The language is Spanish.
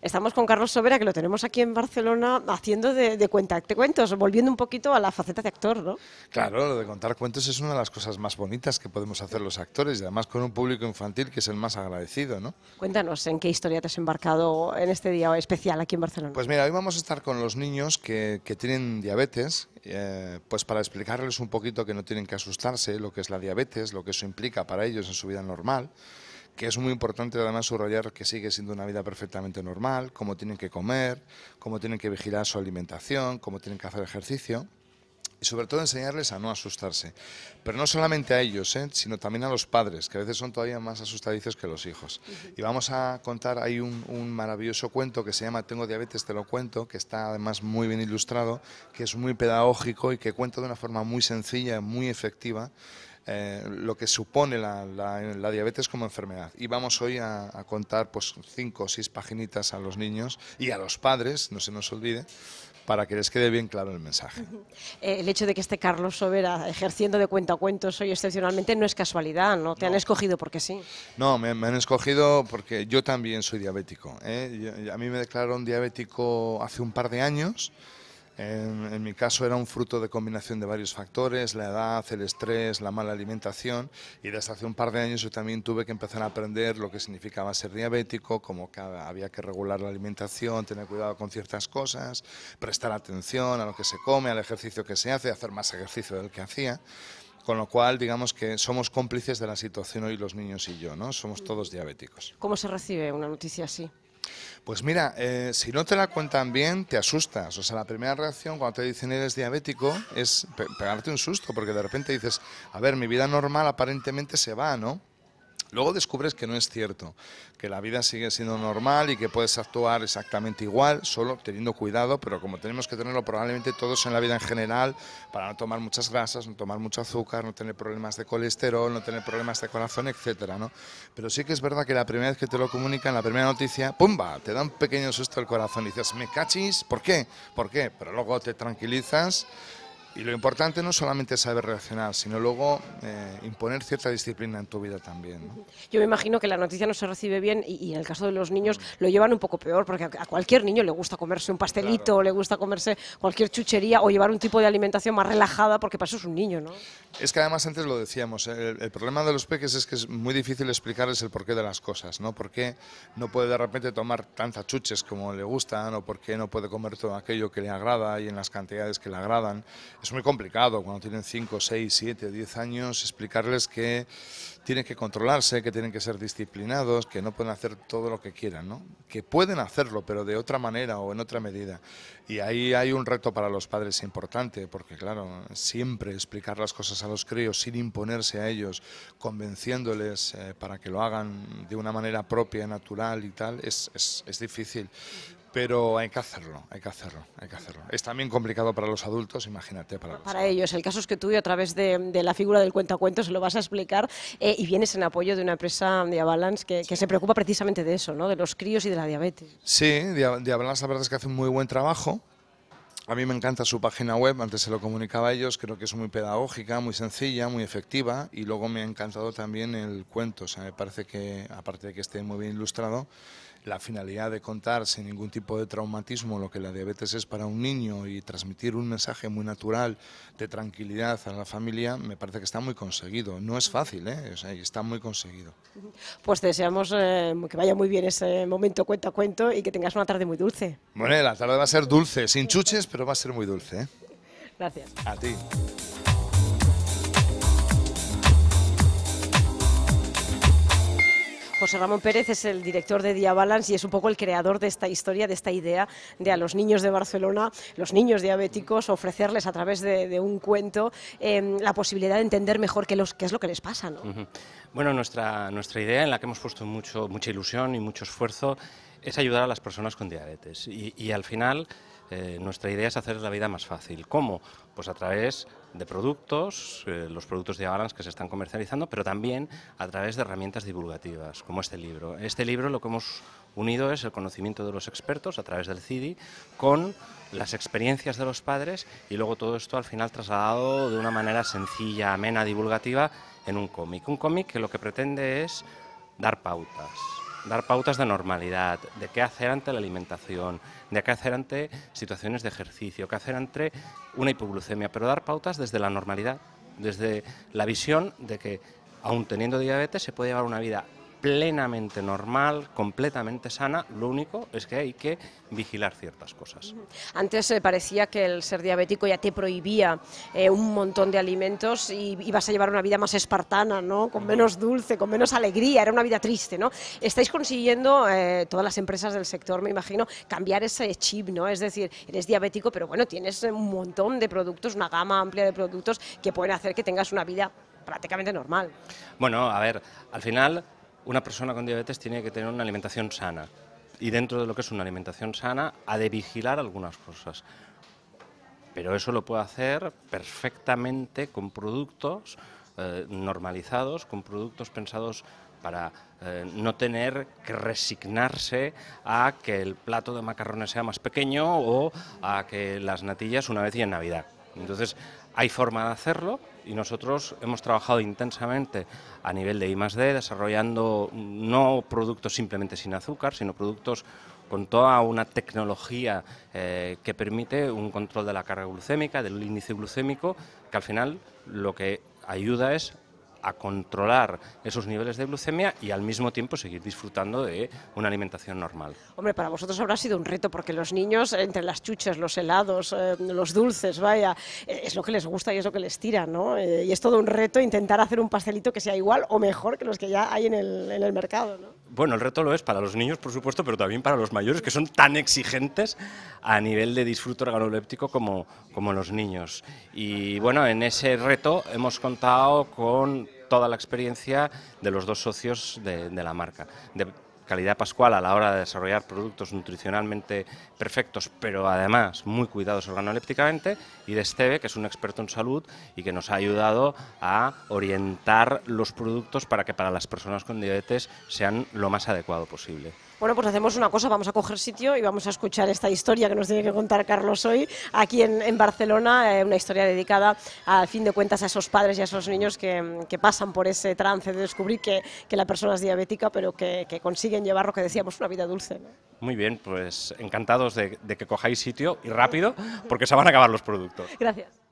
Estamos con Carlos Sobera, que lo tenemos aquí en Barcelona haciendo de, de cuenta, te cuentos, volviendo un poquito a la faceta de actor, ¿no? Claro, lo de contar cuentos es una de las cosas más bonitas que podemos hacer los actores y además con un público infantil que es el más agradecido, ¿no? Cuéntanos, ¿en qué historia te has embarcado en este día especial aquí en Barcelona? Pues mira, hoy vamos a estar con los niños que, tienen diabetes, eh, pues para explicarles un poquito que no tienen que asustarse, lo que es la diabetes, lo que eso implica para ellos en su vida normal que es muy importante además subrayar que sigue siendo una vida perfectamente normal, cómo tienen que comer, cómo tienen que vigilar su alimentación, cómo tienen que hacer ejercicio y sobre todo enseñarles a no asustarse. Pero no solamente a ellos, ¿eh? sino también a los padres, que a veces son todavía más asustadizos que los hijos. Y vamos a contar, hay un, un, maravilloso cuento que se llama Tengo diabetes, te lo cuento, que está además muy bien ilustrado, que es muy pedagógico y que cuenta de una forma muy sencilla, muy efectiva, eh, lo que supone la, diabetes como enfermedad. Y vamos hoy a, contar pues, cinco o seis paginitas a los niños y a los padres, no se nos olvide, para que les quede bien claro el mensaje. Eh, el hecho de que esté Carlos Sobera ah, ejerciendo de cuenta a cuentacuentos hoy excepcionalmente no es casualidad, ¿no? Te han escogido porque sí. No, me, han escogido porque yo también soy diabético. ¿eh? a mí me declararon diabético hace un par de años. En, mi caso era un fruto de combinación de varios factores, la edad, el estrés, la mala alimentación y desde hace un par de años yo también tuve que empezar a aprender lo que significaba ser diabético, como había que regular la alimentación, tener cuidado con ciertas cosas, prestar atención a lo que se come, al ejercicio que se hace, hacer más ejercicio del que hacía con lo cual digamos que somos cómplices de la situación hoy los niños y yo, ¿no? Somos todos diabéticos. ¿Cómo se recibe una noticia así? Pues mira, eh, si no te la cuentan bien, te asustas. O sea, la primera reacción cuando te dicen eres diabético es pegarte un susto, porque de repente dices, a ver, mi vida normal aparentemente se va, ¿no? Luego descubres que no es cierto, que la vida sigue siendo normal y que puedes actuar exactamente igual, solo teniendo cuidado, pero como tenemos que tenerlo probablemente todos en la vida en general, para no tomar muchas grasas, no tomar mucho azúcar, no tener problemas de colesterol, no tener problemas de corazón, etc. Pero sí que es verdad que la primera vez que te lo comunican, la primera noticia, ¡pumba! Te da un pequeño susto el corazón y dices, ¿me cachis? ¿Por qué? ¿Por qué? Pero luego te tranquilizas y lo importante no solamente es saber reaccionar, sino luego eh, imponer cierta disciplina en tu vida también. Yo me imagino que la noticia no se recibe bien y, en el caso de los niños lo llevan un poco peor, porque a, cualquier niño le gusta comerse un pastelito, le gusta comerse cualquier chuchería o llevar un tipo de alimentación más relajada, porque para eso es un niño, ¿no? Es que además antes lo decíamos, el, problema de los peques es que es muy difícil explicarles el porqué de las cosas, ¿no? ¿Por qué no puede de repente tomar tantas chuches como le gustan o por qué no puede comer todo aquello que le agrada y en las cantidades que le agradan? es muy complicado cuando tienen 5, 6, 7, 10 años explicarles que tienen que controlarse, que tienen que ser disciplinados, que no pueden hacer todo lo que quieran, ¿no? que pueden hacerlo, pero de otra manera o en otra medida. Y ahí hay un reto para los padres importante, porque claro, siempre explicar las cosas a los críos sin imponerse a ellos, convenciéndoles eh, para que lo hagan de una manera propia, natural y tal, es, es difícil pero hay que hacerlo, hay que hacerlo, hay que hacerlo. Es también complicado para los adultos, imagínate para, los Para ellos, el caso es que tú y a través de, la figura del cuentacuentos se lo vas a explicar eh, y vienes en apoyo de una empresa de Avalance que, se preocupa precisamente de eso, ¿no? de los críos y de la diabetes. Sí, de la verdad es que hace un muy buen trabajo. A mí me encanta su página web, antes se lo comunicaba a ellos, creo que es muy pedagógica, muy sencilla, muy efectiva y luego me ha encantado también el cuento, o sea, me parece que aparte de que esté muy bien ilustrado, la finalidad de contar sin ningún tipo de traumatismo lo que la diabetes es para un niño y transmitir un mensaje muy natural de tranquilidad a la familia, me parece que está muy conseguido. No es fácil, ¿eh? está muy conseguido. Pues deseamos eh, que vaya muy bien ese momento cuento a cuento y que tengas una tarde muy dulce. Bueno, la tarde va a ser dulce, sin chuches, pero va a ser muy dulce. ¿eh? Gracias. A ti. José Ramón Pérez es el director de Diabalance y es un poco el creador de esta historia, de esta idea de a los niños de Barcelona, los niños diabéticos, ofrecerles a través de, un cuento em, la posibilidad de entender mejor qué, es lo que les pasa. Bueno, nuestra, nuestra idea en la que hemos puesto mucho, mucha ilusión y mucho esfuerzo es ayudar a las personas con diabetes y, al final... Eh, nuestra idea es hacer la vida más fácil. ¿Cómo? Pues a través de productos, eh, los productos de Avalanche que se están comercializando, pero también a través de herramientas divulgativas, como este libro. Este libro lo que hemos unido es el conocimiento de los expertos a través del CIDI con las experiencias de los padres y luego todo esto al final trasladado de una manera sencilla, amena, divulgativa en un cómic. Un cómic que lo que pretende es dar pautas, dar pautas de normalidad, de qué hacer ante la alimentación, de qué hacer ante situaciones de ejercicio, qué hacer ante una hipoglucemia, pero dar pautas desde la normalidad, desde la visión de que aun teniendo diabetes se puede llevar una vida plenamente normal, completamente sana, lo único es que hay que vigilar ciertas cosas. Antes eh, parecía que el ser diabético ya te prohibía eh, un montón de alimentos y ibas a llevar una vida más espartana, ¿no? con menos dulce, con menos alegría, era una vida triste. ¿no? Estáis consiguiendo, eh, todas las empresas del sector, me imagino, cambiar ese chip, ¿no? es decir, eres diabético, pero bueno, tienes un montón de productos, una gama amplia de productos que pueden hacer que tengas una vida prácticamente normal. Bueno, a ver, al final una persona con diabetes tiene que tener una alimentación sana. Y dentro de lo que es una alimentación sana, ha de vigilar algunas cosas. Pero eso lo puede hacer perfectamente con productos eh, normalizados, con productos pensados para eh, no tener que resignarse a que el plato de macarrones sea más pequeño o a que las natillas una vez y en Navidad. Entonces, hay forma de hacerlo y nosotros hemos trabajado intensamente a nivel de I, +D, desarrollando no productos simplemente sin azúcar, sino productos con toda una tecnología eh, que permite un control de la carga glucémica, del índice glucémico, que al final lo que ayuda es controlar esos niveles de glucemia y al mismo tiempo seguir disfrutando de una alimentación normal. Hombre, para vosotros habrá sido un reto porque los niños, entre las chuches, los helados, eh, los dulces, vaya, eh, es lo que les gusta y es lo que les tira, ¿no? Eh, y es todo un reto intentar hacer un pastelito que sea igual o mejor que los que ya hay en el, mercado, ¿no? Bueno, el reto lo es para los niños, por supuesto, pero también para los mayores, que son tan exigentes a nivel de disfrute organoléptico como, como los niños. Y bueno, en ese reto hemos contado con toda la experiencia de los dos socios de, la marca. De, calidad pascual a la hora de desarrollar productos nutricionalmente perfectos, pero además muy cuidados organolépticamente, y de Esteve, que es un experto en salud y que nos ha ayudado a orientar los productos para que para las personas con diabetes sean lo más adecuado posible. Bueno, pues hacemos una cosa, vamos a coger sitio y vamos a escuchar esta historia que nos tiene que contar Carlos hoy, aquí en, Barcelona, eh, una historia dedicada, al fin de cuentas, a esos padres y a esos niños que, pasan por ese trance de descubrir que, la persona es diabética, pero que, consiguen llevar lo que decíamos, una vida dulce. Muy bien, pues encantados de, de que cojáis sitio y rápido, porque se van a acabar los productos. Gracias.